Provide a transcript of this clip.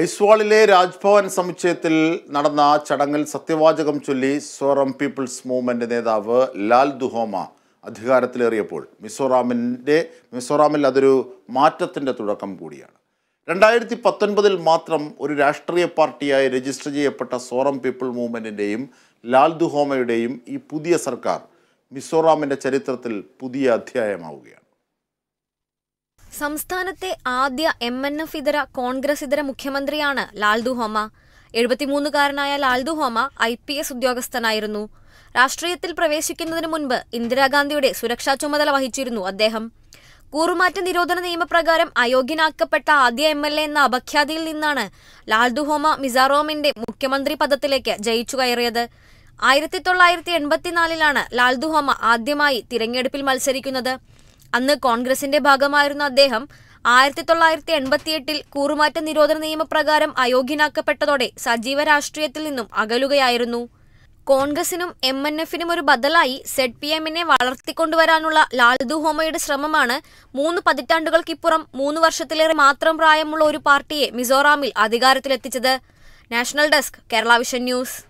ഐസ്വാളിലെ രാജ്ഭവൻ സമുച്ചയത്തിൽ നടന്ന ചടങ്ങിൽ സത്യവാചകം ചൊല്ലി സോറം പീപ്പിൾസ് മൂവ്മെൻ്റ് നേതാവ് ലാൽ ദുഹോമ അധികാരത്തിലേറിയപ്പോൾ മിസോറാമിൻ്റെ മിസോറാമിൽ അതൊരു മാറ്റത്തിൻ്റെ തുടക്കം കൂടിയാണ് രണ്ടായിരത്തി പത്തൊൻപതിൽ മാത്രം ഒരു രാഷ്ട്രീയ പാർട്ടിയായി രജിസ്റ്റർ ചെയ്യപ്പെട്ട സോറം പീപ്പിൾ മൂവ്മെൻറ്റിൻ്റെയും ലാൽ ദുഹോമയുടെയും ഈ പുതിയ സർക്കാർ മിസോറാമിൻ്റെ ചരിത്രത്തിൽ പുതിയ അധ്യായമാവുകയാണ് സംസ്ഥാനത്തെ ആദ്യ എം എൻ എഫ് ഇതര കോൺഗ്രസ് ഇതര മുഖ്യമന്ത്രിയാണ് ലാൽദു ഹോമ എഴുപത്തിമൂന്നുകാരനായ Lalduhoma I P S ഉദ്യോഗസ്ഥനായിരുന്നു രാഷ്ട്രീയത്തിൽ പ്രവേശിക്കുന്നതിന് മുൻപ് ഇന്ദിരാഗാന്ധിയുടെ സുരക്ഷാ ചുമതല വഹിച്ചിരുന്നു അദ്ദേഹം കൂറുമാറ്റ നിരോധന നിയമപ്രകാരം അയോഗ്യനാക്കപ്പെട്ട ആദ്യ എം എൽ എ എന്ന അപഖ്യാതിയിൽ നിന്നാണ് ഹോമ മിസാറോമിന്റെ മുഖ്യമന്ത്രി പദത്തിലേക്ക് ജയിച്ചു കയറിയത് ആയിരത്തി തൊള്ളായിരത്തി എൺപത്തിനാലിലാണ് ഹോമ ആദ്യമായി തിരഞ്ഞെടുപ്പിൽ മത്സരിക്കുന്നത് അന്ന് കോൺഗ്രസിന്റെ ഭാഗമായിരുന്ന അദ്ദേഹം ആയിരത്തി തൊള്ളായിരത്തി എൺപത്തിയെട്ടിൽ കൂറുമാറ്റ നിരോധന നിയമപ്രകാരം അയോഗ്യനാക്കപ്പെട്ടതോടെ സജീവ രാഷ്ട്രീയത്തിൽ നിന്നും അകലുകയായിരുന്നു കോൺഗ്രസിനും എം എൻ എഫിനും ഒരു ബദലായി സെഡ് പി എമ്മിനെ വളർത്തിക്കൊണ്ടുവരാനുള്ള ലാൽദു ഹോമയുടെ ശ്രമമാണ് മൂന്ന് പതിറ്റാണ്ടുകൾക്കിപ്പുറം മൂന്ന് വർഷത്തിലേറെ മാത്രം പ്രായമുള്ള ഒരു പാർട്ടിയെ മിസോറാമിൽ അധികാരത്തിലെത്തിച്ചത് national desk Kerala vision news